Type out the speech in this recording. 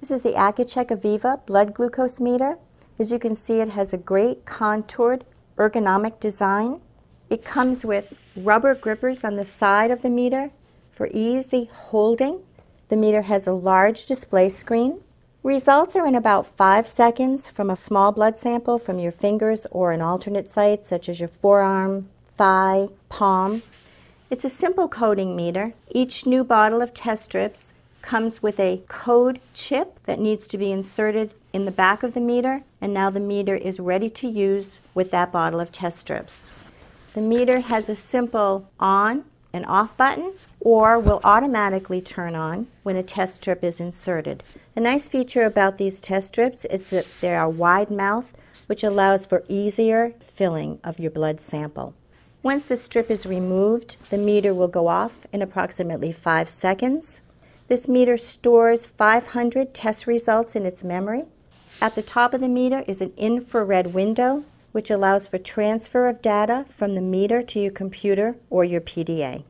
This is the AccuCheck Aviva blood glucose meter. As you can see, it has a great contoured ergonomic design. It comes with rubber grippers on the side of the meter for easy holding. The meter has a large display screen. Results are in about five seconds from a small blood sample from your fingers or an alternate site, such as your forearm, thigh, palm. It's a simple coding meter. Each new bottle of test strips comes with a code chip that needs to be inserted in the back of the meter, and now the meter is ready to use with that bottle of test strips. The meter has a simple on and off button or will automatically turn on when a test strip is inserted. A nice feature about these test strips is that they are wide mouth, which allows for easier filling of your blood sample. Once the strip is removed, the meter will go off in approximately five seconds. This meter stores 500 test results in its memory. At the top of the meter is an infrared window, which allows for transfer of data from the meter to your computer or your PDA.